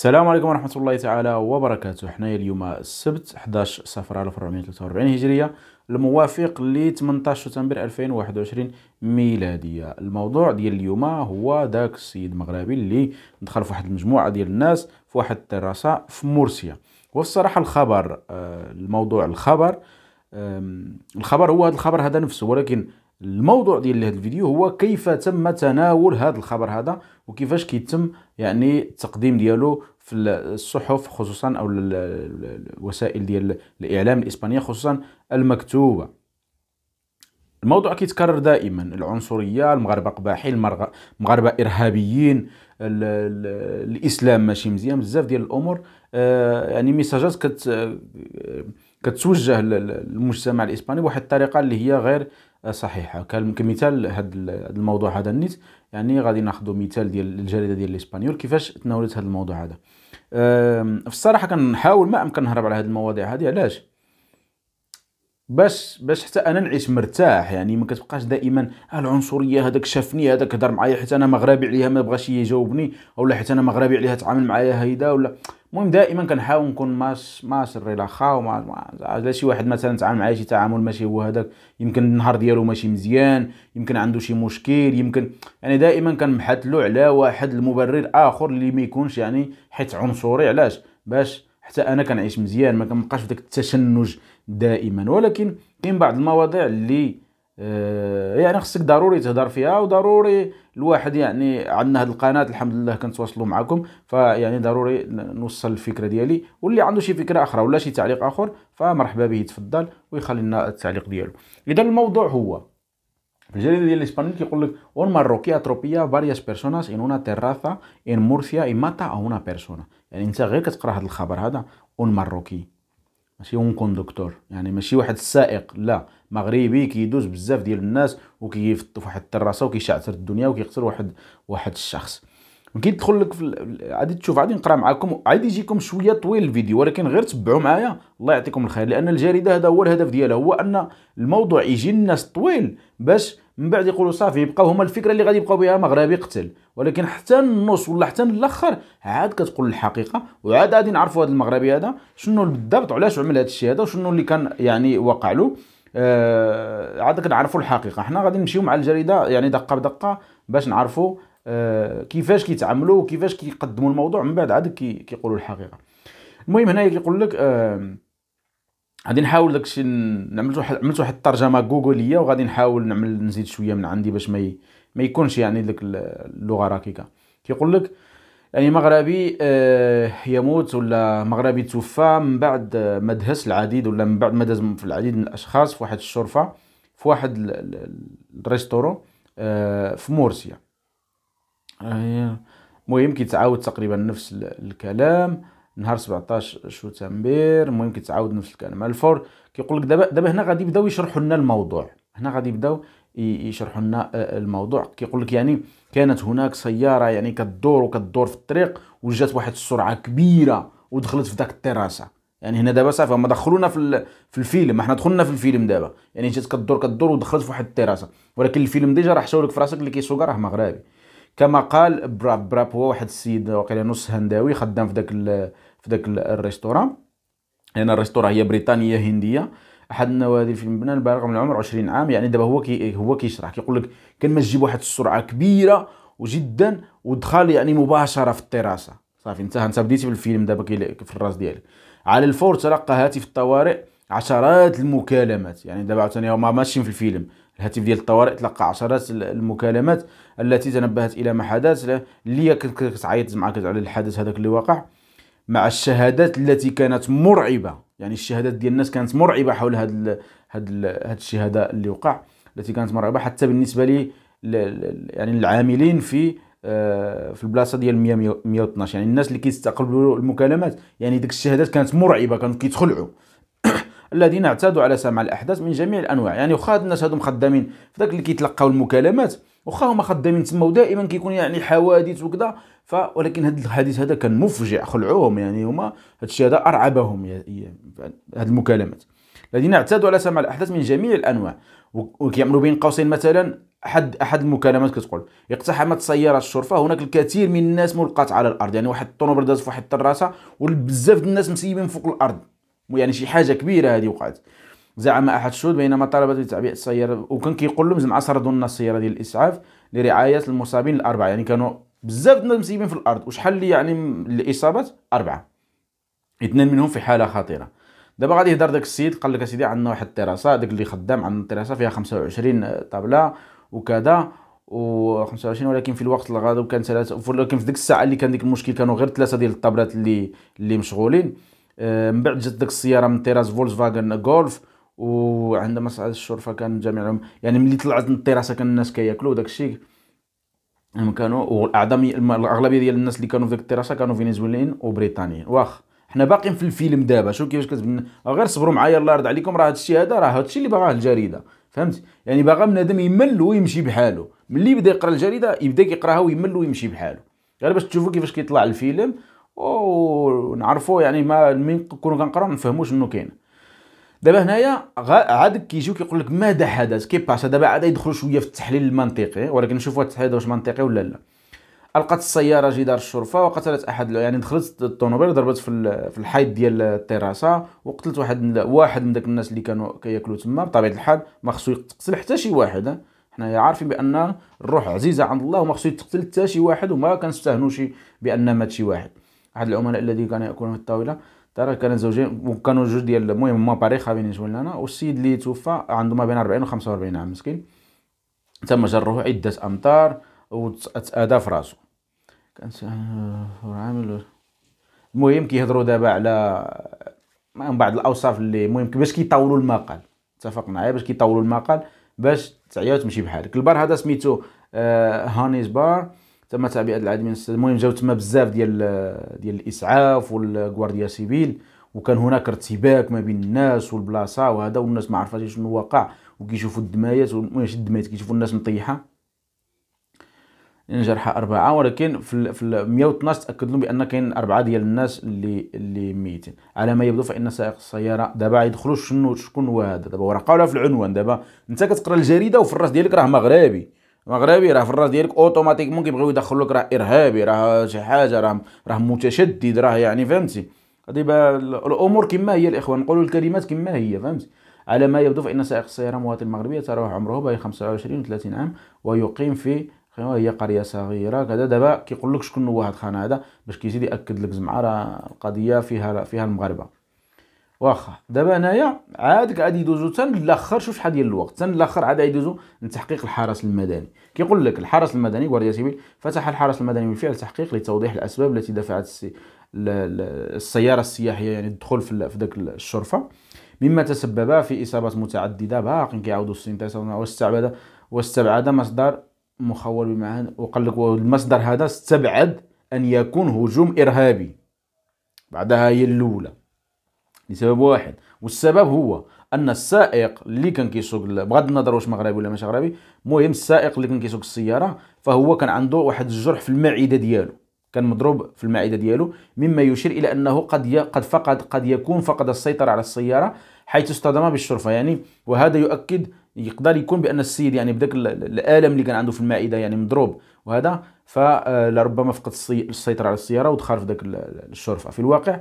السلام عليكم ورحمة الله تعالى وبركاته حنايا اليوم السبت 11 صفر 1443 هجرية الموافق ل 18 سبتمبر 2021 ميلادية الموضوع ديال اليوم هو داك السيد المغربي اللي دخل في واحد المجموعة ديال الناس في واحد التراسة في مرسيا والصراحة الخبر آه، الموضوع الخبر الخبر هو هذا الخبر هذا نفسه ولكن الموضوع ديال هذا الفيديو هو كيف تم تناول هذا الخبر هذا وكيفاش كيتم يعني التقديم ديالو في الصحف خصوصا او الوسائل ديال الاعلام الاسبانيه خصوصا المكتوبه الموضوع كيتكرر دائما العنصريه المغاربه قباحين المغاربه ارهابيين الاسلام ماشي مزيان بزاف ديال الامور آه، يعني ميساجات كت آه، كتوجه للمجتمع الاسباني بواحد الطريقه اللي هي غير صحيحه كمثال هذا الموضوع هذا النيت يعني غادي ناخذ مثال ديال الجريده ديال الاسبانيول كيفاش تناولت هذا الموضوع هذا في الصراحه كنحاول ما امكن نهرب على هذه المواضيع هذه علاش باش باش حتى انا نعيش مرتاح يعني ما كتبقاش دائما آه، العنصريه هذاك شافني هذاك هضر معايا حيت انا مغربي عليها ما بغاش يجاوبني ولا حيت انا مغربي عليها تعامل معايا هيدا ولا المهم دائما كنحاول نكون ماس ماس الريلاخا وما لا شي واحد مثلا تعامل معايا شي تعامل ماشي هو هذاك يمكن النهار ديالو ماشي مزيان يمكن عنده شي مشكل يمكن يعني دائما كنبحثلو على واحد المبرر اخر اللي ما يكونش يعني حيت عنصري علاش باش حتى انا كنعيش مزيان ما كنبقاش في داك التشنج دائما ولكن كاين بعض المواضيع اللي آه، يعني خصك ضروري تهضر فيها وضروري الواحد يعني عندنا هذه القناه الحمد لله كنتواصلوا معكم فيعني ضروري نوصل الفكره ديالي واللي عنده شي فكره اخرى ولا شي تعليق اخر فمرحبا به يتفضل ويخلي لنا التعليق ديالو اذا الموضوع هو في الجريده ديال الاسبانيول كيقول لك اون ماروكي اتروبيا فارياس بيرسوناس ان اون تيراسا ان مورسيا ان ماتا اون بيرسونا يعني انت غير كتقرا هذا الخبر هذا اون ماروكي ماشي اون كوندكتور يعني ماشي واحد السائق لا مغربي كيدوز بزاف ديال الناس وكيفط في واحد التراسه وكيشعتر الدنيا وكيقتل واحد واحد الشخص ممكن تدخل لك في عادي تشوف عادي نقرا معكم عادي يجيكم شويه طويل الفيديو ولكن غير تبعوا معايا الله يعطيكم الخير لان الجريده هذا هو الهدف ديالها هو ان الموضوع يجي الناس طويل باش من بعد يقولوا صافي يبقاو هما الفكره اللي غادي يبقاو بها مغربي قتل ولكن حتى النص ولا حتى الاخر عاد كتقول الحقيقه وعاد غادي نعرفوا هذا المغربي هذا شنو بالضبط وعلاش عمل هذا الشيء هذا وشنو اللي كان يعني وقع له آه عاد كنعرفوا الحقيقه حنا غادي نمشيو مع الجريده يعني دقه بدقه باش نعرفوا آه كيفاش كيتعاملوا وكيفاش كيقدموا الموضوع من بعد عاد كيقولوا الحقيقه المهم هنايا كيقول لك آه غادي نحاول داكشي نعمل واحد عملت واحد الترجمه جوجليه وغادي نحاول نعمل نزيد شويه من عندي باش ما ي... ما يكونش يعني ديك اللغه راكيكه كيقول لك يعني مغربي آه، يموت ولا مغربي توفى من بعد آه، ما دهس العديد ولا من بعد ما داز في العديد من الاشخاص في واحد الشرفه في واحد آه في مورسيا المهم آه، كيتعاود تقريبا نفس الكلام نهار 17 شوتمبير المهم كتعاود نفس الكلام الفور كيقول لك دابا دابا هنا غادي يبداو يشرحوا لنا الموضوع هنا غادي يبداو يشرحوا لنا آه، الموضوع كيقول لك يعني كانت هناك سياره يعني كدور وكدور في الطريق وجات واحد السرعه كبيره ودخلت في ذاك التراسه يعني هنا دابا صافي هما دخلونا في في الفيلم احنا دخلنا في الفيلم دابا يعني جات كدور كدور ودخلت في واحد التراسه ولكن الفيلم ديجا راه حشاولك في راسك اللي كيسوق راه مغربي كما قال براب براب هو واحد السيد واقيلا نص هنداوي خدام في ذاك في ذاك الريستوران لان يعني الريستوران هي بريطانيه هنديه احد النوادي في مبنى البالغ من العمر 20 عام يعني دابا هو كي هو كيشرح كيقول لك كان ما تجيب واحد السرعه كبيره وجدا ودخل يعني مباشره في الدراسه صافي انت انت بديتي بالفيلم دابا في الراس ديالك على الفور تلقى هاتف الطوارئ عشرات المكالمات يعني دابا عاوتاني هما ماشيين في الفيلم الهاتف ديال الطوارئ تلقى عشرات المكالمات التي تنبهت الى ما حدث اللي كتعيط معك على الحدث هذاك اللي وقع مع الشهادات التي كانت مرعبه يعني الشهادات ديال الناس كانت مرعبه حول هذا هاد هاد الشهاده اللي وقع التي كانت مرعبه حتى بالنسبه لي يعني العاملين في آه، في البلاصه ديال 112 يعني الناس اللي كيستقبلوا المكالمات يعني ديك الشهادات كانت مرعبه كانوا كيتخلعوا الذين اعتادوا على سماع الاحداث من جميع الانواع يعني واخا هاد الناس هادو خدامين في داك اللي كيتلقاو المكالمات واخا هما خدامين تما ودائما كيكون يعني حوادث وكذا ف ولكن هاد الحديث هذا كان مفجع خلعوهم يعني هما هادشي هذا ارعبهم هاد المكالمات الذين اعتادوا على سماع الاحداث من جميع الانواع وكيعملوا بين قوسين مثلا احد احد المكالمات كتقول اقتحمت سياره الشرفه هناك الكثير من الناس ملقات على الارض يعني واحد الطونوبر داز في واحد التراسه وبزاف الناس مسيبين فوق الارض يعني شي حاجه كبيره هذه وقعت زعم احد الشهود بينما طلبت بتعبئه السياره وكان كيقول لهم زعما سردوا لنا السياره ديال الاسعاف لرعايه المصابين الاربعه يعني كانوا بزاف ديال المصيبين في الارض وشحال اللي يعني الاصابات اربعه اثنين منهم في حاله خطيره دابا غادي يهضر داك السيد قال لك اسيدي عندنا واحد التراسه داك اللي خدام عندنا التراسه فيها 25 طابله وكذا و 25 ولكن في الوقت الغاضب كان ثلاثه ولكن في ديك الساعه اللي كان ديك المشكل كانوا غير ثلاثه ديال الطابلات اللي اللي مشغولين من بعد جات ديك السياره من تيراس فولكسفاغن غولف وعندما صعد الشرفه كان جميعهم يعني ملي طلعت من التيراسه كان الناس كياكلوا داك الشيء هم كانوا والاعظم الاغلبيه ديال الناس اللي كانوا في ديك التيراسه كانوا فنزويليين وبريطانيين واخ حنا باقيين في الفيلم دابا شوف كيفاش كتبنا غير صبروا معايا الله يرضى عليكم راه هادشي هذا راه هادشي اللي باغاه الجريده فهمت يعني باغا بنادم يمل ويمشي بحاله ملي بدا يقرا الجريده يبدا كيقراها ويمل ويمشي بحاله غير باش تشوفوا كيفاش كيطلع الفيلم ونعرفوا يعني ما من كنا كنقراو ما نفهموش انه كاين دابا هنايا عاد كيجيو كيقول لك ماذا حدث كي باس دابا عاد يدخلوا شويه في التحليل المنطقي ولكن نشوفوا التحليل واش منطقي ولا لا القت السياره جدار الشرفه وقتلت احد يعني دخلت الطوموبيل ضربت في الحيط ديال التراسه وقتلت واحد واحد من داك الناس اللي كانوا كياكلوا تما بطبيعه الحال ما خصو يقتل حتى شي واحد حنايا عارفين بان الروح عزيزه عند الله وما خصو يقتل حتى شي واحد وما كنستهنوش بان مات شي واحد العملاء الذين كانوا ياكلون الطاوله ترى كان زوجين وكانوا جوج ديال المهم ما باريخا بالنسبه لنا والسيد اللي توفى عنده ما بين 40 و 45 عام مسكين تم جره عده امتار وتأذى في راسو كان آه، عامل المهم كيهضروا دابا على من بعض الاوصاف اللي المهم باش كيطولوا المقال اتفق معايا باش كيطولوا المقال باش تعيا وتمشي بحالك البار هذا سميتو آه، هانيز بار تما من العالمين المهم جاو تما بزاف ديال ديال الاسعاف والكوارديا سيفيل وكان هناك ارتباك ما بين الناس والبلاصه وهذا والناس ما عرفاتش شنو واقع وكيشوفوا الدمايات شد الدمايات كيشوفوا الناس مطيحه جرحى أربعة ولكن في الـ في الـ 112 تأكد لهم بأن كاين أربعة ديال الناس اللي اللي ميتين على ما يبدو فإن سائق السيارة دابا يدخلوا شنو شكون هو هذا دابا راه قالوها في العنوان دابا أنت كتقرا الجريدة وفي الراس ديالك راه مغربي مغربي راه في الراس ديالك اوتوماتيكمون كيبغيو يدخلو لك راه ارهابي راه شي حاجه راه راه متشدد راه يعني فهمتي غادي الامور كما هي الاخوان نقولوا الكلمات كما هي فهمتي على ما يبدو فان سائق السياره مواطن مغربي يتراوح عمره بين 25 و 30 عام ويقيم في هي قريه صغيره كذا دابا كيقول لك شكون هو هذا الخان هذا باش كيزيد ياكد لك زعما راه القضيه فيها فيها المغاربه واخا دابا هنايا عاد غادي يدوزو للاخر شوف شحال ديال الوقت للاخر عاد يدوزو لتحقيق الحرس المدني كيقول لك الحرس المدني غوارديا سيفيل فتح الحرس المدني بالفعل تحقيق لتوضيح الاسباب التي دفعت السي... السياره السياحيه يعني الدخول في, في داك الشرفه مما تسبب في اصابات متعدده باقي كيعاودوا السينتاس واستبعد واستبعد مصدر مخول بمعنى وقال لك المصدر هذا استبعد ان يكون هجوم ارهابي بعدها هي الاولى لسبب واحد والسبب هو ان السائق اللي كان كيسوق بغض النظر واش مغربي ولا ماشي مغربي المهم السائق اللي كان كيسوق السياره فهو كان عنده واحد الجرح في المعده ديالو كان مضروب في المعده ديالو مما يشير الى انه قد قد فقد قد يكون فقد السيطره على السياره حيث اصطدم بالشرفه يعني وهذا يؤكد يقدر يكون بان السيد يعني بداك الالم اللي كان عنده في المعده يعني مضروب وهذا فلربما فقد السيطره على السياره ودخل في داك الشرفه في الواقع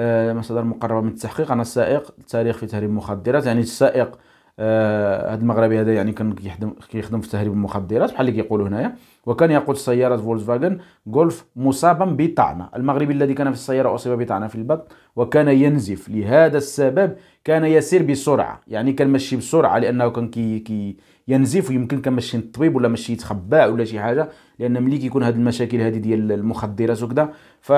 آه، مصادر مقربه من التحقيق انا السائق التاريخ في تهريب المخدرات يعني السائق هذا آه، المغربي هذا يعني كان كيخدم كيخدم في تهريب المخدرات بحال اللي كيقولوا هنايا وكان يقود سياره فولكسفاجن جولف مصابا بطعنه المغربي الذي كان في السياره اصيب بطعنه في البطن وكان ينزف لهذا السبب كان يسير بسرعه يعني كان ماشي بسرعه لانه كان كي, كي ينزف ويمكن كان ماشي للطبيب ولا ماشي يتخبى ولا شي حاجه لان ملي كيكون هاد المشاكل هذه ديال المخدرات وكذا ف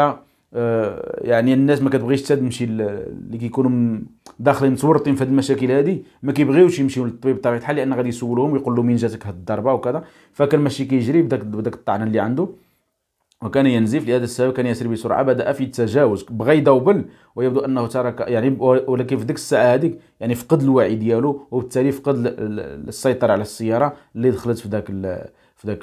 آه، يعني الناس ما كتبغيش حتى تمشي اللي كيكونوا داخلين متورطين في هذه المشاكل هذه ما كيبغيوش يمشيو للطبيب بطبيعه الحال لان غادي يسولوهم ويقول لهم من جاتك هاد الضربه وكذا فكان ماشي كيجري بداك بداك الطعن اللي عنده وكان ينزف لهذا السبب كان يسري بسرعه بدا في التجاوز بغى يدوبل ويبدو انه ترك يعني ولكن في ديك الساعه هذيك يعني فقد الوعي ديالو وبالتالي فقد السيطره على السياره اللي دخلت في ذاك في ذاك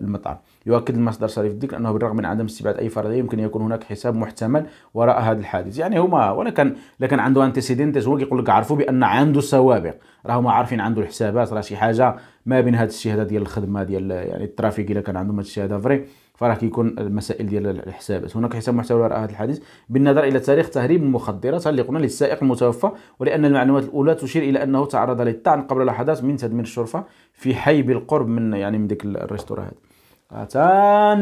المطار يؤكد المصدر شريف الدك انه بالرغم من عدم استبعاد اي فرضيه يمكن ان يكون هناك حساب محتمل وراء هذا الحادث يعني هما ولا كان لا عنده انتيسيدنتس هو كيقول لك عرفوا بان عنده سوابق راهما عارفين عنده الحسابات راه شي حاجه ما بين هذه الشهاده ديال الخدمه ديال يعني الترافيك الا كان عندهم هذه الشهاده فري فراه كيكون المسائل ديال الحسابات هناك حساب محتوى وراء هذا الحديث بالنظر الى تاريخ تهريب المخدرات اللي قلنا للسائق المتوفى ولان المعلومات الاولى تشير الى انه تعرض للطعن قبل لحظات من تدمير الشرفه في حي بالقرب من يعني من ديك الريستوران هذا حتى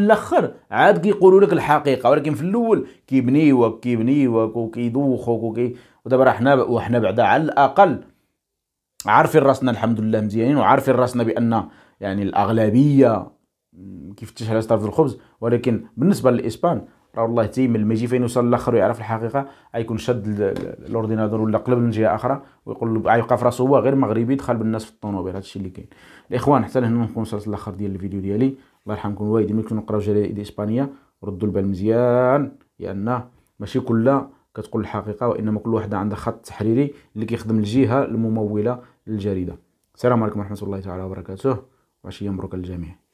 الاخر عاد كيقولوا لك الحقيقه ولكن في الاول كيبنيوك كيبنيوك وكيدوخوك وكي ودابا راه حنا وحنا بعدا على الاقل عارفين راسنا الحمد لله مزيانين وعارفين راسنا بان يعني الاغلبيه كيف تشهى في الخبز ولكن بالنسبه للاسبان راه والله تي من ما يجي فين يوصل الاخر ويعرف الحقيقه غيكون شاد الاورديناتور ولا قلب من جهه اخرى ويقول له غيبقى في راسه هو غير مغربي دخل بالناس في الطوموبيل الشيء اللي كاين الاخوان حتى لهنا نكون وصلت الاخر ديال الفيديو ديالي الله يرحمكم الوالدين ملي كنقراو جرائد اسبانيه ردوا البال مزيان لان ماشي كل كتقول الحقيقه وانما كل وحده عندها خط تحريري اللي كيخدم الجهه المموله للجريده السلام عليكم ورحمه الله تعالى وبركاته وعشيه مبروكه للجميع